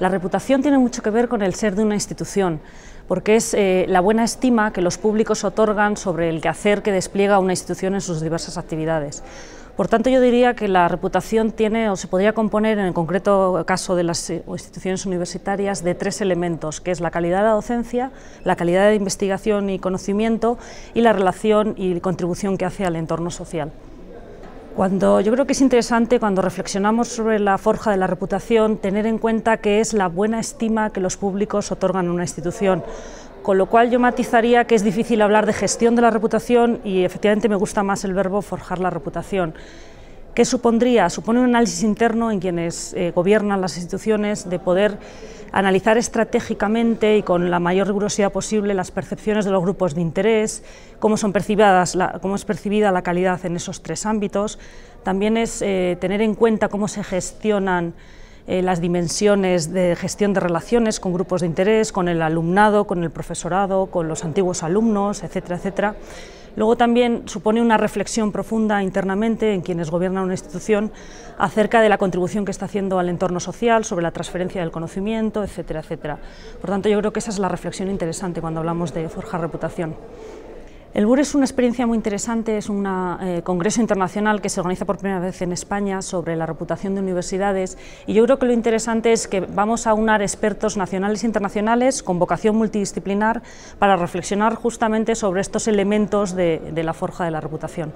La reputación tiene mucho que ver con el ser de una institución, porque es eh, la buena estima que los públicos otorgan sobre el quehacer que despliega una institución en sus diversas actividades. Por tanto, yo diría que la reputación tiene o se podría componer, en el concreto caso de las eh, instituciones universitarias, de tres elementos, que es la calidad de la docencia, la calidad de investigación y conocimiento y la relación y contribución que hace al entorno social yo creo que es interesante cuando reflexionamos sobre la forja de la reputación tener en cuenta que es la buena estima que los públicos otorgan a una institución. Con lo cual yo matizaría que es difícil hablar de gestión de la reputación y efectivamente me gusta más el verbo forjar la reputación. ¿Qué supondría? Supone un análisis interno en quienes eh, gobiernan las instituciones de poder analizar estratégicamente y con la mayor rigurosidad posible las percepciones de los grupos de interés, cómo, son percibidas la, cómo es percibida la calidad en esos tres ámbitos. También es eh, tener en cuenta cómo se gestionan eh, las dimensiones de gestión de relaciones con grupos de interés, con el alumnado, con el profesorado, con los antiguos alumnos, etcétera, etcétera. Luego también supone una reflexión profunda internamente en quienes gobiernan una institución acerca de la contribución que está haciendo al entorno social, sobre la transferencia del conocimiento, etcétera, etcétera. Por tanto, yo creo que esa es la reflexión interesante cuando hablamos de forjar reputación. El BUR es una experiencia muy interesante, es un eh, congreso internacional que se organiza por primera vez en España sobre la reputación de universidades y yo creo que lo interesante es que vamos a unar expertos nacionales e internacionales con vocación multidisciplinar para reflexionar justamente sobre estos elementos de la forja de la reputación.